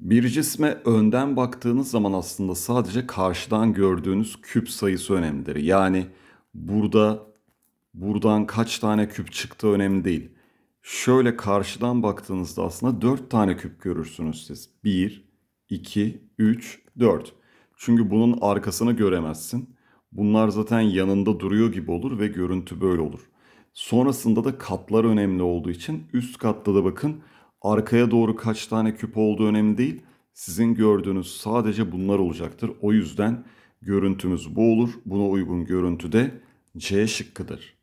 Bir cisme önden baktığınız zaman aslında sadece karşıdan gördüğünüz küp sayısı önemlidir. Yani burada buradan kaç tane küp çıktı önemli değil. Şöyle karşıdan baktığınızda aslında 4 tane küp görürsünüz siz. 1, 2, 3, 4. Çünkü bunun arkasını göremezsin. Bunlar zaten yanında duruyor gibi olur ve görüntü böyle olur. Sonrasında da katlar önemli olduğu için üst katta da bakın arkaya doğru kaç tane küp olduğu önemli değil. Sizin gördüğünüz sadece bunlar olacaktır. O yüzden görüntümüz bu olur. Buna uygun görüntü de C şıkkıdır.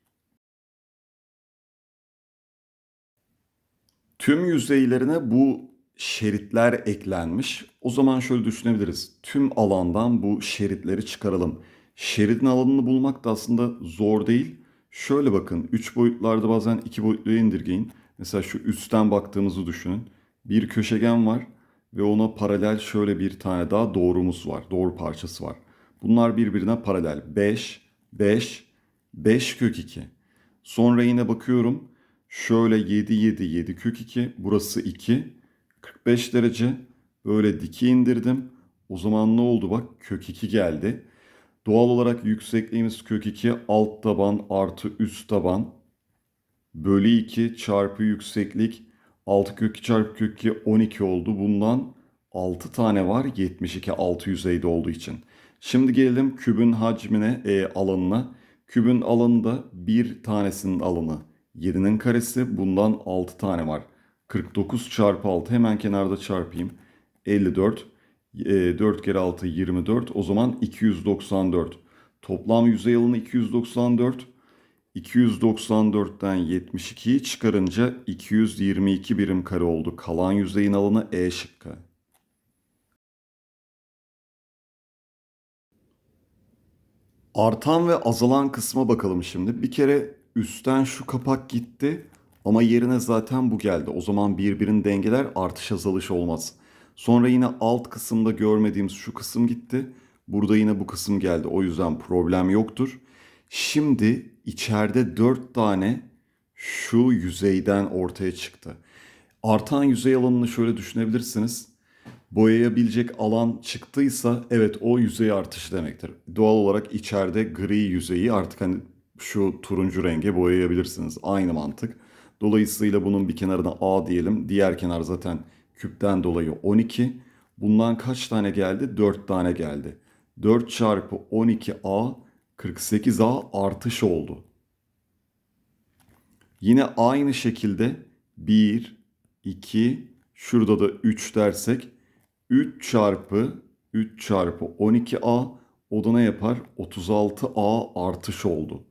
Tüm yüzeylerine bu şeritler eklenmiş. O zaman şöyle düşünebiliriz. Tüm alandan bu şeritleri çıkaralım. Şeridin alanını bulmak da aslında zor değil. Şöyle bakın 3 boyutlarda bazen 2 boyutluya indirgeyin. Mesela şu üstten baktığımızı düşünün. Bir köşegen var ve ona paralel şöyle bir tane daha doğrumuz var. Doğru parçası var. Bunlar birbirine paralel. 5, 5, 5 kök 2. Sonra yine bakıyorum. Şöyle 7, 7, 7 kök 2. Burası 2. 45 derece. Böyle diki indirdim. O zaman ne oldu? Bak kök 2 geldi. Doğal olarak yüksekliğimiz kök 2. Alt taban artı üst taban bölü 2 çarpı yükseklik 6 kök 2 çarpı kök 2 12 oldu. Bundan 6 tane var 72 6 yüzeyde olduğu için. Şimdi gelelim kübün hacmine e, alanına. Kübün alanı da bir tanesinin alanı. 7'nin karesi bundan 6 tane var. 49 çarpı 6 hemen kenarda çarpayım. 54. E, 4 kere 6 24. O zaman 294. Toplam yüzey alanı 294. 294'ten 72'yi çıkarınca 222 birim kare oldu. Kalan yüzeyin alanı E şıkkı. Artan ve azalan kısma bakalım şimdi. Bir kere üstten şu kapak gitti ama yerine zaten bu geldi. O zaman birbirini dengeler artış azalış olmaz. Sonra yine alt kısımda görmediğimiz şu kısım gitti. Burada yine bu kısım geldi. O yüzden problem yoktur. Şimdi içeride dört tane şu yüzeyden ortaya çıktı. Artan yüzey alanını şöyle düşünebilirsiniz. Boyayabilecek alan çıktıysa evet o yüzey artışı demektir. Doğal olarak içeride gri yüzeyi artık hani şu turuncu renge boyayabilirsiniz. Aynı mantık. Dolayısıyla bunun bir kenarına A diyelim. Diğer kenar zaten küpten dolayı 12. Bundan kaç tane geldi? 4 tane geldi. 4 çarpı 12A 48A artış oldu. Yine aynı şekilde 1, 2, şurada da 3 dersek 3 çarpı 3 çarpı 12A odana yapar? 36A artış oldu.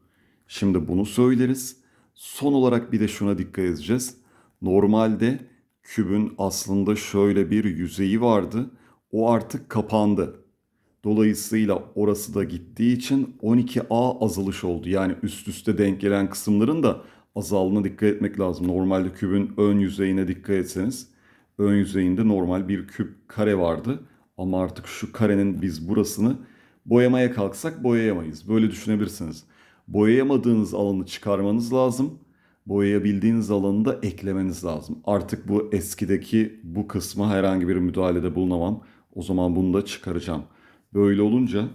Şimdi bunu söyleriz. Son olarak bir de şuna dikkat edeceğiz. Normalde kübün aslında şöyle bir yüzeyi vardı. O artık kapandı. Dolayısıyla orası da gittiği için 12A azalış oldu. Yani üst üste denk gelen kısımların da azalına dikkat etmek lazım. Normalde kübün ön yüzeyine dikkat etseniz ön yüzeyinde normal bir küp kare vardı. Ama artık şu karenin biz burasını boyamaya kalksak boyayamayız. Böyle düşünebilirsiniz. Boyayamadığınız alanı çıkarmanız lazım. Boyayabildiğiniz alanı da eklemeniz lazım. Artık bu eskideki bu kısmı herhangi bir müdahalede bulunamam. O zaman bunu da çıkaracağım.'' Böyle olunca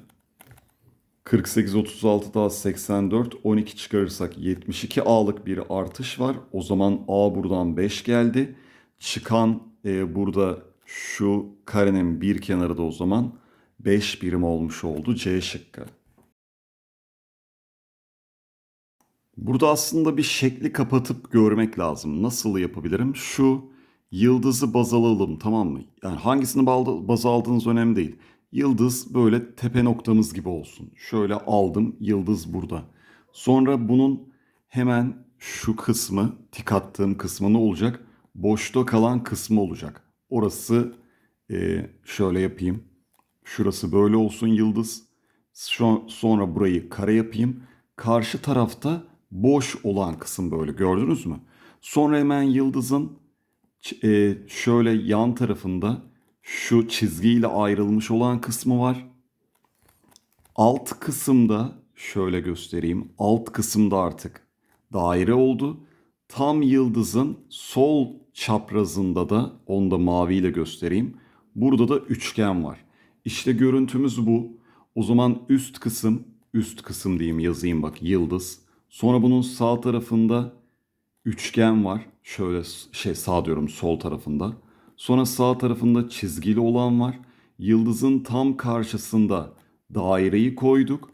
48, 36 daha 84, 12 çıkarırsak 72 A'lık bir artış var. O zaman A buradan 5 geldi. Çıkan e, burada şu karenin bir kenarı da o zaman 5 birim olmuş oldu C şıkkı. Burada aslında bir şekli kapatıp görmek lazım. Nasıl yapabilirim? Şu yıldızı baz alalım tamam mı? Yani hangisini baz aldığınız önemli değil. Yıldız böyle tepe noktamız gibi olsun. Şöyle aldım yıldız burada. Sonra bunun hemen şu kısmı tik attığım kısmı ne olacak? Boşta kalan kısmı olacak. Orası e, şöyle yapayım. Şurası böyle olsun yıldız. sonra burayı kare yapayım. Karşı tarafta boş olan kısım böyle gördünüz mü? Sonra hemen yıldızın e, şöyle yan tarafında şu çizgiyle ayrılmış olan kısmı var. Alt kısımda şöyle göstereyim. Alt kısımda artık daire oldu. Tam yıldızın sol çaprazında da onu da maviyle göstereyim. Burada da üçgen var. İşte görüntümüz bu. O zaman üst kısım, üst kısım diyeyim yazayım bak yıldız. Sonra bunun sağ tarafında üçgen var. Şöyle şey sağ diyorum sol tarafında. Sonra sağ tarafında çizgili olan var. Yıldızın tam karşısında daireyi koyduk.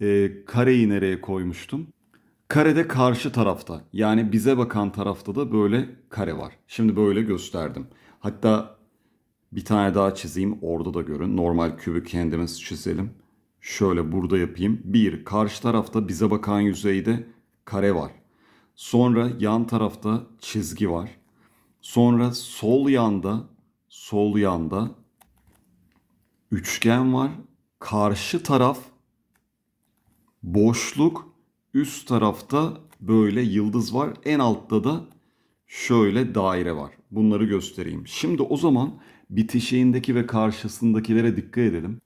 E, kareyi nereye koymuştum? Karede karşı tarafta yani bize bakan tarafta da böyle kare var. Şimdi böyle gösterdim. Hatta bir tane daha çizeyim orada da görün. Normal kübü kendimiz çizelim. Şöyle burada yapayım. Bir karşı tarafta bize bakan yüzeyde kare var. Sonra yan tarafta çizgi var. Sonra sol yanda, sol yanda üçgen var. Karşı taraf boşluk, üst tarafta böyle yıldız var. En altta da şöyle daire var. Bunları göstereyim. Şimdi o zaman bitişiğindeki ve karşısındakilere dikkat edelim.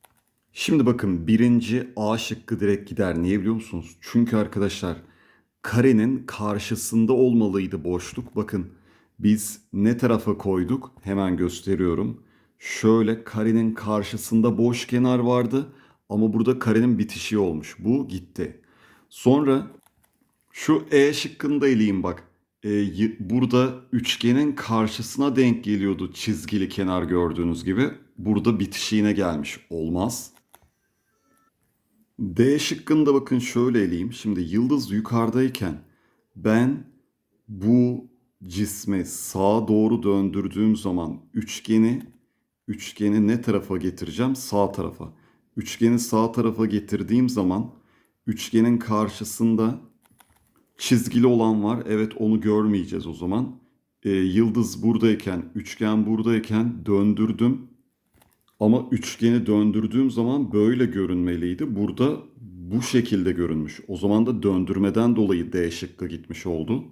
Şimdi bakın birinci A şıkkı direkt gider. Niye biliyor musunuz? Çünkü arkadaşlar karenin karşısında olmalıydı boşluk. Bakın biz ne tarafa koyduk? Hemen gösteriyorum. Şöyle karenin karşısında boş kenar vardı ama burada karenin bitişi olmuş. Bu gitti. Sonra şu E şıkkında eleyim bak. E, burada üçgenin karşısına denk geliyordu çizgili kenar gördüğünüz gibi. Burada bitişiğine gelmiş. Olmaz. D şıkkında bakın şöyle eleyim. Şimdi yıldız yukarıdayken ben bu cismi sağa doğru döndürdüğüm zaman üçgeni üçgeni ne tarafa getireceğim? Sağ tarafa. Üçgeni sağ tarafa getirdiğim zaman üçgenin karşısında çizgili olan var. Evet onu görmeyeceğiz o zaman. E, yıldız buradayken, üçgen buradayken döndürdüm. Ama üçgeni döndürdüğüm zaman böyle görünmeliydi. Burada bu şekilde görünmüş. O zaman da döndürmeden dolayı D şıkkı gitmiş oldu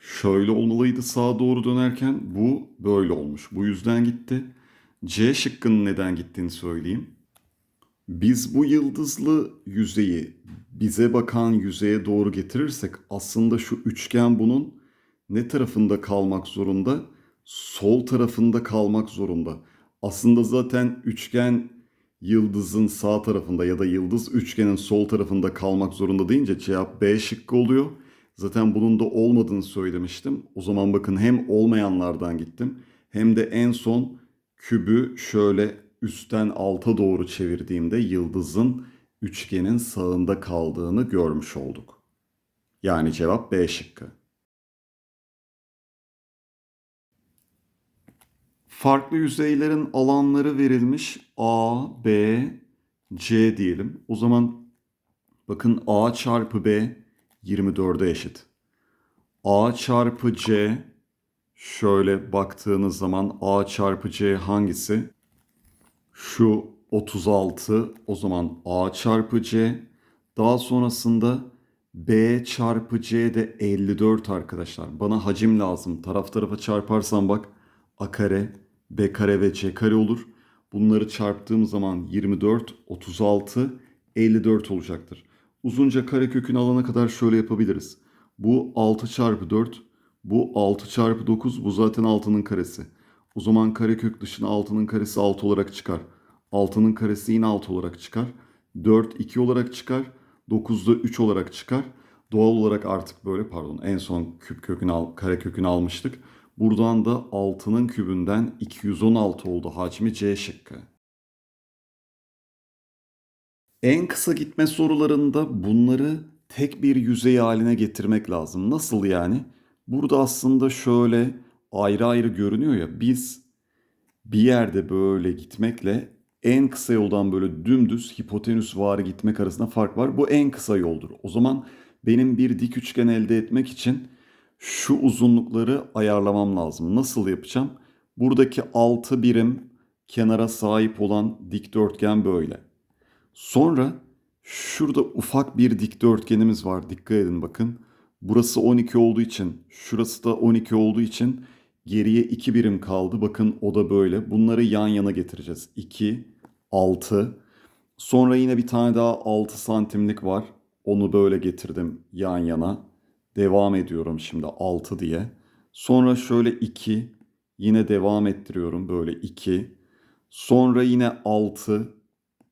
şöyle olmalıydı sağa doğru dönerken bu böyle olmuş. Bu yüzden gitti. C şıkkının neden gittiğini söyleyeyim. Biz bu yıldızlı yüzeyi bize bakan yüzeye doğru getirirsek aslında şu üçgen bunun ne tarafında kalmak zorunda? Sol tarafında kalmak zorunda. Aslında zaten üçgen yıldızın sağ tarafında ya da yıldız üçgenin sol tarafında kalmak zorunda deyince cevap B şıkkı oluyor. Zaten bunun da olmadığını söylemiştim. O zaman bakın hem olmayanlardan gittim hem de en son kübü şöyle üstten alta doğru çevirdiğimde yıldızın üçgenin sağında kaldığını görmüş olduk. Yani cevap B şıkkı. Farklı yüzeylerin alanları verilmiş A, B, C diyelim. O zaman bakın A çarpı B 24'e eşit. A çarpı C şöyle baktığınız zaman A çarpı C hangisi? Şu 36 o zaman A çarpı C. Daha sonrasında B çarpı C de 54 arkadaşlar. Bana hacim lazım. Taraf tarafa çarparsam bak A kare, B kare ve C kare olur. Bunları çarptığım zaman 24, 36, 54 olacaktır uzunca kare kökün alana kadar şöyle yapabiliriz. Bu 6 çarpı 4, bu 6 çarpı 9, bu zaten 6'nın karesi. O zaman kare kök dışına 6'nın karesi 6 olarak çıkar. 6'nın karesi yine 6 olarak çıkar. 4 2 olarak çıkar. 9 da 3 olarak çıkar. Doğal olarak artık böyle pardon en son küp kökünü al, kare kökünü almıştık. Buradan da 6'nın kübünden 216 oldu hacmi C şıkkı. En kısa gitme sorularında bunları tek bir yüzey haline getirmek lazım. Nasıl yani? Burada aslında şöyle ayrı ayrı görünüyor ya biz bir yerde böyle gitmekle en kısa yoldan böyle dümdüz hipotenüs varı gitmek arasında fark var. Bu en kısa yoldur. O zaman benim bir dik üçgen elde etmek için şu uzunlukları ayarlamam lazım. Nasıl yapacağım? Buradaki 6 birim kenara sahip olan dikdörtgen böyle. Sonra şurada ufak bir dikdörtgenimiz var. Dikkat edin bakın. Burası 12 olduğu için, şurası da 12 olduğu için geriye 2 birim kaldı. Bakın o da böyle. Bunları yan yana getireceğiz. 2, 6. Sonra yine bir tane daha 6 santimlik var. Onu böyle getirdim yan yana. Devam ediyorum şimdi 6 diye. Sonra şöyle 2. Yine devam ettiriyorum böyle 2. Sonra yine 6.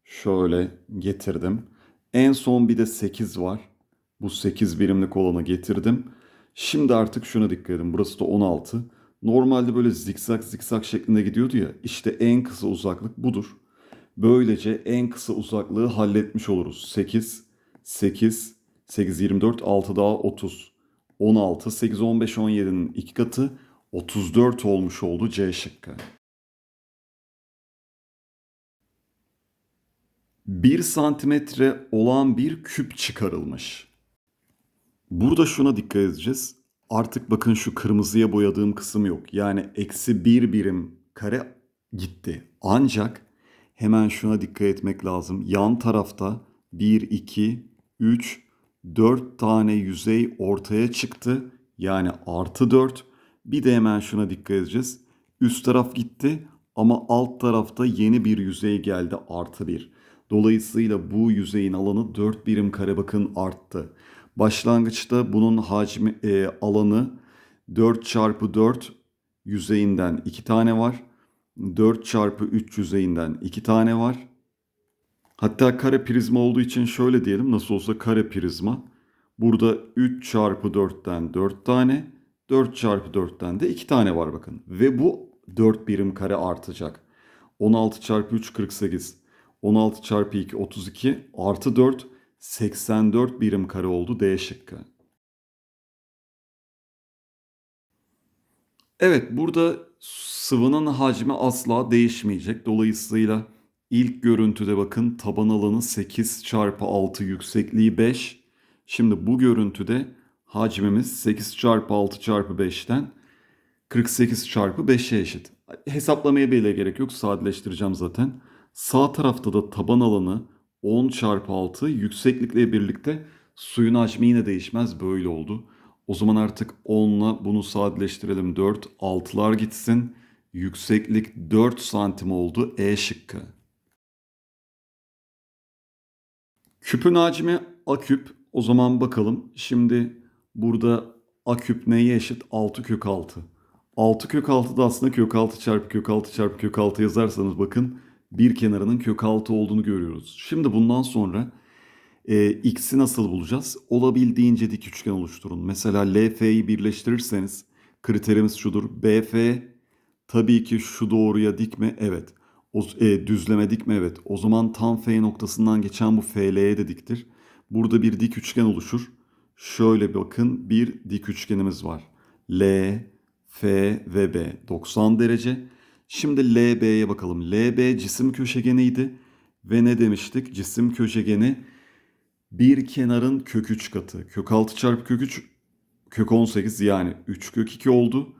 Şöyle getirdim. En son bir de 8 var. Bu 8 birimlik olanı getirdim. Şimdi artık şuna dikkat edin. Burası da 16. Normalde böyle zikzak zikzak şeklinde gidiyordu ya. İşte en kısa uzaklık budur. Böylece en kısa uzaklığı halletmiş oluruz. 8, 8, 8, 24, 6 daha 30. 16, 8, 15, 17'nin iki katı 34 olmuş oldu C şıkkı. 1 santimetre olan bir küp çıkarılmış. Burada şuna dikkat edeceğiz. Artık bakın şu kırmızıya boyadığım kısım yok. Yani eksi 1 birim kare gitti. Ancak hemen şuna dikkat etmek lazım. Yan tarafta 1, 2, 3, 4 tane yüzey ortaya çıktı. Yani artı 4. Bir de hemen şuna dikkat edeceğiz. Üst taraf gitti ama alt tarafta yeni bir yüzey geldi artı 1. Dolayısıyla bu yüzeyin alanı 4 birim kare bakın arttı. Başlangıçta bunun hacmi e, alanı 4 çarpı 4 yüzeyinden 2 tane var. 4 çarpı 3 yüzeyinden 2 tane var. Hatta kare prizma olduğu için şöyle diyelim nasıl olsa kare prizma. Burada 3 çarpı 4'ten 4 tane, 4 çarpı 4'ten de 2 tane var bakın. Ve bu 4 birim kare artacak. 16 çarpı 3 48. 16 çarpı 2 32 artı 4 84 birim kare oldu D şıkkı. Evet burada sıvının hacmi asla değişmeyecek. Dolayısıyla ilk görüntüde bakın taban alanı 8 çarpı 6 yüksekliği 5. Şimdi bu görüntüde hacmimiz 8 çarpı 6 çarpı 5'ten 48 çarpı 5'e eşit. Hesaplamaya bile gerek yok sadeleştireceğim zaten. Sağ tarafta da taban alanı 10 çarpı 6 yükseklikle birlikte suyun hacmi yine değişmez böyle oldu. O zaman artık 10'la bunu sadeleştirelim 4 6'lar gitsin. Yükseklik 4 santim oldu E şıkkı. Küpün hacmi A küp. O zaman bakalım şimdi burada A küp neye eşit? 6 kök 6. 6 kök 6 da aslında kök 6 çarpı kök 6 çarpı kök 6 yazarsanız bakın bir kenarının kök altı olduğunu görüyoruz. Şimdi bundan sonra e, x'i nasıl bulacağız? Olabildiğince dik üçgen oluşturun. Mesela LF'yi birleştirirseniz kriterimiz şudur. BF tabii ki şu doğruya dik mi? Evet. O, e, düzleme dik mi? Evet. O zaman tam F noktasından geçen bu FL'ye de diktir. Burada bir dik üçgen oluşur. Şöyle bakın bir dik üçgenimiz var. L, F ve B 90 derece. Şimdi LB'ye bakalım. LB cisim köşegeniydi ve ne demiştik? Cisim köşegeni bir kenarın kök 3 katı. Kök 6 çarpı kök 3 kök 18 yani 3 kök 2 oldu.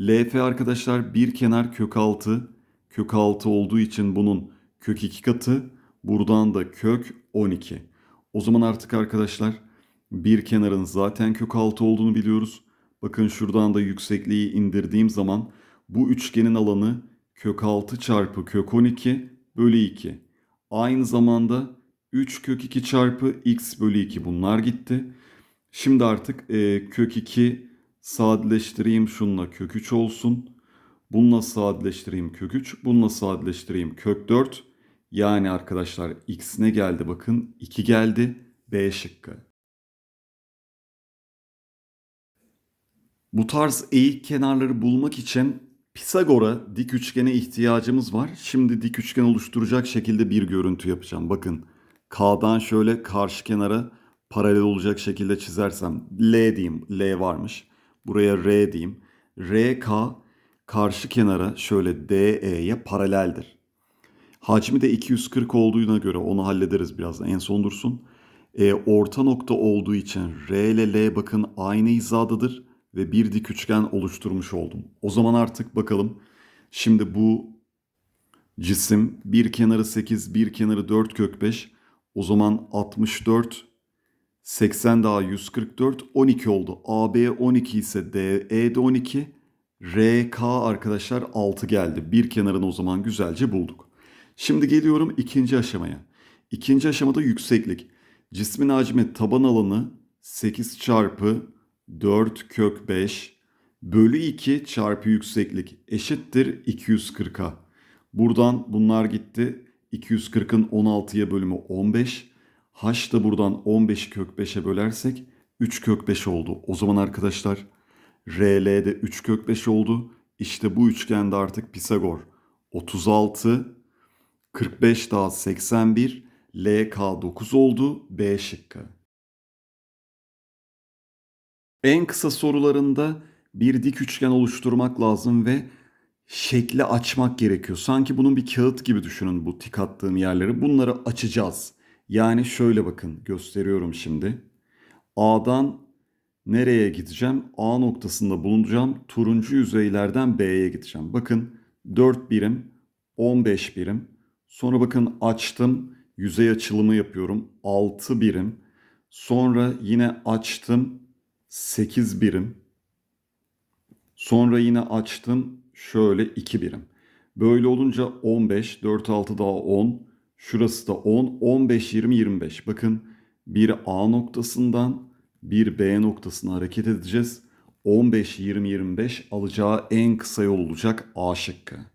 LF arkadaşlar bir kenar kök 6. Kök 6 olduğu için bunun kök 2 katı. Buradan da kök 12. O zaman artık arkadaşlar bir kenarın zaten kök 6 olduğunu biliyoruz. Bakın şuradan da yüksekliği indirdiğim zaman bu üçgenin alanı kök 6 çarpı kök 12 bölü 2. Aynı zamanda 3 kök 2 çarpı x bölü 2 bunlar gitti. Şimdi artık e, kök 2 sadeleştireyim şununla kök 3 olsun. Bununla sadeleştireyim kök 3. Bununla sadeleştireyim kök 4. Yani arkadaşlar x ne geldi bakın 2 geldi B şıkkı. Bu tarz eğik kenarları bulmak için Pisagor'a dik üçgene ihtiyacımız var. Şimdi dik üçgen oluşturacak şekilde bir görüntü yapacağım. Bakın K'dan şöyle karşı kenara paralel olacak şekilde çizersem L diyeyim. L varmış. Buraya R diyeyim. RK karşı kenara şöyle DE'ye paraleldir. Hacmi de 240 olduğuna göre onu hallederiz birazdan. En son dursun. E, orta nokta olduğu için R ile L bakın aynı hizadadır ve bir dik üçgen oluşturmuş oldum. O zaman artık bakalım şimdi bu cisim bir kenarı 8 bir kenarı 4 kök 5 o zaman 64 80 daha 144 12 oldu. AB 12 ise e DE de 12 RK arkadaşlar 6 geldi. Bir kenarını o zaman güzelce bulduk. Şimdi geliyorum ikinci aşamaya. İkinci aşamada yükseklik. Cismin hacmi taban alanı 8 çarpı 4 kök 5 bölü 2 çarpı yükseklik eşittir 240'a. Buradan bunlar gitti. 240'ın 16'ya bölümü 15. H da buradan 15'i kök 5'e bölersek 3 kök 5 oldu. O zaman arkadaşlar RL de 3 kök 5 oldu. İşte bu üçgende artık Pisagor 36, 45 daha 81, LK 9 oldu B şıkkı. En kısa sorularında bir dik üçgen oluşturmak lazım ve şekli açmak gerekiyor. Sanki bunun bir kağıt gibi düşünün bu tik attığım yerleri. Bunları açacağız. Yani şöyle bakın gösteriyorum şimdi. A'dan nereye gideceğim? A noktasında bulunacağım. Turuncu yüzeylerden B'ye gideceğim. Bakın 4 birim, 15 birim. Sonra bakın açtım. Yüzey açılımı yapıyorum. 6 birim. Sonra yine açtım. 8 birim. Sonra yine açtım şöyle 2 birim. Böyle olunca 15, 4, 6 daha 10. Şurası da 10, 15, 20, 25. Bakın bir A noktasından bir B noktasına hareket edeceğiz. 15, 20, 25 alacağı en kısa yol olacak A şıkkı.